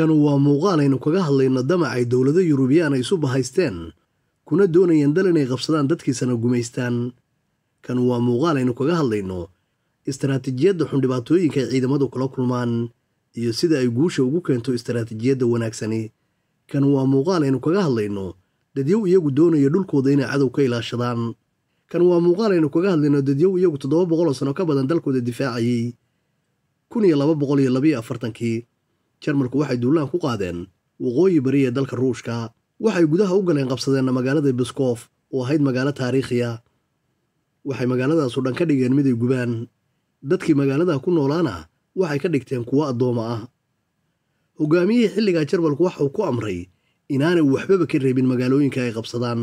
kan waa muuqaal aynu kaga hadlayno damac ay dowlado yurubiyaan ay isu bahaysteen kuna doonayeen dal inay qabsadaan dadkiisana gumaystaan kan waa muuqaal aynu kaga hadlayno istaraatiijiyadda xundhibaatooyinka ay ciidamadu kula kulmaan iyo sida ay guusha ugu keento istaraatiijiyadda wanaagsani kan waa muuqaal aynu kaga hadlayno dadyow iyagu doonaya dhulkooda inay cadow ka ilaashadaan kan waa muuqaal aynu kaga hadlayno dadyow iyagu toddoba boqol oo sano ka badan dalkooda difaacayey kun iyo laba boqol iyo labayo afartankii jarmalku waxay duulaan ku qaadeen waqooyi bari ee dalka ruushka waxay gudaha u galeen qabsadeenna magaalada biskof oo ahayd magaalo taariikhiya waxay magaaladaasu dhan ka dhigeen miday gubaan dadkii magaalada ku noolaana waxay ka dhigteen kuwo addooma ah hogaamiyihii xilligaa jarmalku waxa uu ku amray inaanay waxbaba ka reebin magaalooyinka ay qabsadaan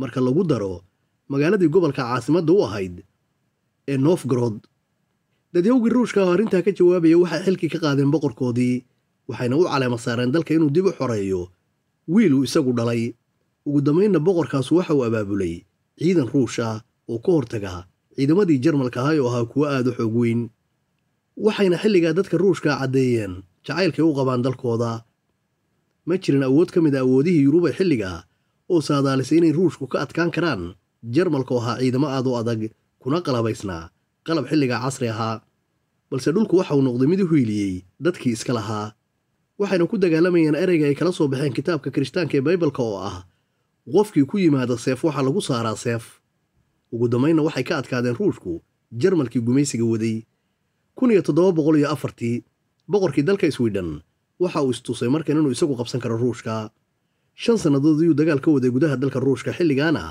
marka lagu daro magaaladii gobolka caasimadda u ahayd ee nofgarod dadyowgii ruushka oo arrintaa ka jawaabaya waxay xilkii ka qaadeen boqorkoodii waxayna u caleema saareen dalka inuu dib u xoreeyo wiiluu isagu dhalay ugu dambaynna boqorkaasu waxa uu abaabulay ciidan ruush ah oo ka hortaga ciidamadii jarmalka ahay oo ahaa kuwo aad u xoog weyn waxayna xilligaa dadka ruushka caddeeyeen jacaylkay u qabaan dalkooda ma jirin awood ka mid a ah awoodihii yurub ee xilligaa oo saadaalisay inay ruushku ka adkaan karaan jarmalku ahaa ciidamo aad u adag kuna qalabaysnaa qalab xilligaa casri ahaa balse dhulku waxa uu noqday mid u hiiliyey dadkii iska lahaa waxaynu ku dagaalamayaan ereyga ay kala soo baxeen kitaabka kirishtaanka ee baybalka oo ah qofkii ku yimaada seef waxaa lagu saaraa seef ugu dambaynna waxay ka adkaadeen ruushku jarmalkii gumaysiga waday kun iyo toddoba boqol iyo afartii boqorkii dalka swidhen waxa uu istusay markan inuu isagu qabsan karo ruushka shan sannadood ayuu dagaal ka waday gudaha dalka ruushka xilligaana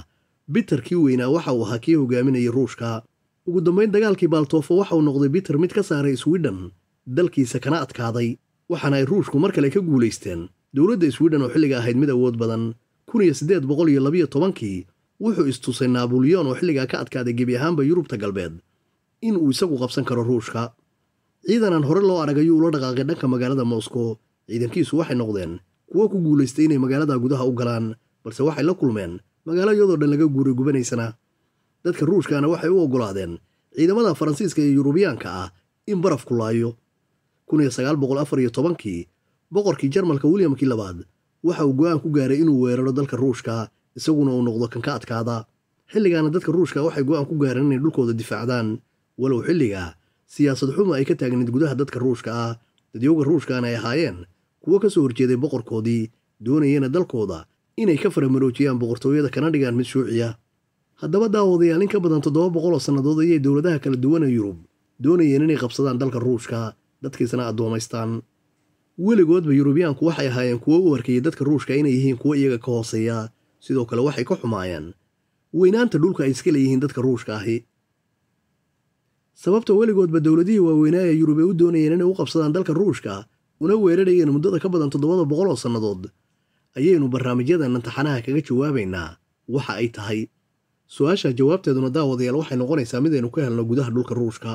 biter kii weynaa waxa uu ahaa kii hogaaminayay ruushka ugu dambayn dagaalkii baaltoofo waxa uu noqday biter mid ka saaray swidhen dalkiisa kana adkaaday waxaana ay ruushku mar kale ka guulaysteen dowladda swidhen oo xilliga ahayd mid awood badan kii wuxuu istusay naboleon oo xilligaa ka adkaaday gebi ahaanba yurubta galbeed in uu isagu qabsan karo ruushka ciidanaan hore loo arag ayuu ula dhaqaaqay dhanka magaalada moskow ciidankiisu waxay noqdeen kuwo ku guulaystay inay magaalada gudaha u galaan balse waxay la kulmeen magaalo iyadoo dhan laga guuray gubanaysana dadka ruushkaana waxay u oggolaadeen ciidamada faransiiska iyo yurubiyaanka ah in barafku laayo kii boqorkii jarmalka wilyamkii labaad waxa uu go-aan ku gaaray inuu weeraro dalka ruushka isaguna uu noqdo kan ka adkaada xilligaana dadka ruushka waxay go-aan ku gaareen inay dhulkooda difaacdaan walow xilliga siyaasad xumo ay ka taagneed gudaha dadka ruushka ah dadyooga ruushkaana ay ahaayeen kuwo ka soo horjeeday boqorkoodii doonayana dalkooda inay ka faramaroojiyaan boqortooyada kana dhigaan mid shuuciya haddaba daawadayaal in ka badan toddoba boqol oo sannadood ayay dowladaha kala duwana yurub doonayeen inay qabsadaan dalka ruushka dadkiisana addoomaystaan weligoodba yurubiyaanku waxay ahaayeen kuwo u horkeeyay dadka ruushka inay yihiin kuwo iyaga ka hooseeya sidoo kale waxay ka xumaayeen weynaanta dhulka ay iska leeyihiin dadka ruushka ahi sababta weligoodba dowladihii waaweynaa ee yurub ay u doonayeen inay u qabsadaan dalka ruushka una weerarayeen muddada ka badan toddobada boqol oo sannadood ayaynu barnaamijyadan imtixaanaha kaga jawaabaynaa waxa ay tahay su-aasha jawaabteeduna daawadayaal waxay noqonaysaa mid aynu ka helno gudaha dhulka ruushka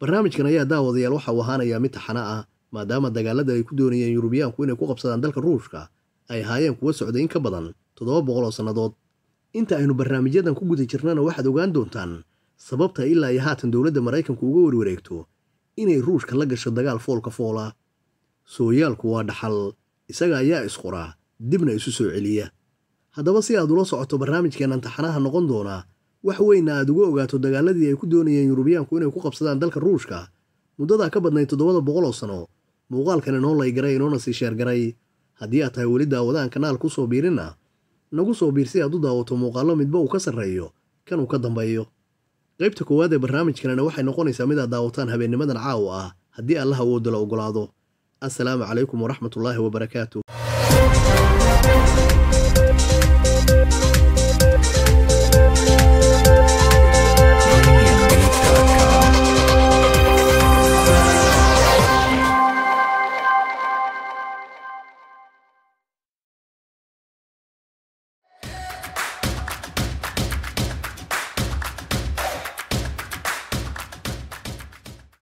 barnaamijkan ayaa daawadayaal waxa uu ahaanayaa mid taxana ah maadaama dagaalada ay ku doonayeen yurubiyaanku inay ku qabsadaan dalka ruushka ay ahaayeen kuwa socday in ka badan toddoba boqol oo sannadood inta aynu barnaamijyadan ku guda jirnana waxaad ogaan doontaan sababta ilaa iyo haatan dowladda maraykanku uga warwareegto inay ruushka la gasho dagaal foolka fool ah sooyaalku waa dhaxal isaga ayaa isqoraa dibna isu soo celiya haddaba si aad ula socoto barnaamijkeennan taxanaha noqon doonaa wax weyna aad uga ogaato dagaaladii ay ku doonayeen yurubiyaanku inay ku qabsadaan dalka ruushka muddadaa ka badnayd toddobada boqol oo sano muuqaalkan inoo laygaray inoona sii sheergaray haddii aad tahay weli daawadaan kanaal ku soo biirina nagu soo biir si aad u daawato muuqaallo midba uu ka sarreeyo kan uu ka dambeeyo qaybta koowaad ee barnaamijkanana waxay noqonaysaa mid aad daawataan habeennimadan caawa ah haddii allaha awoodo la ogolaado assalaamu calaykum waraxmatullaahi wabarakaatu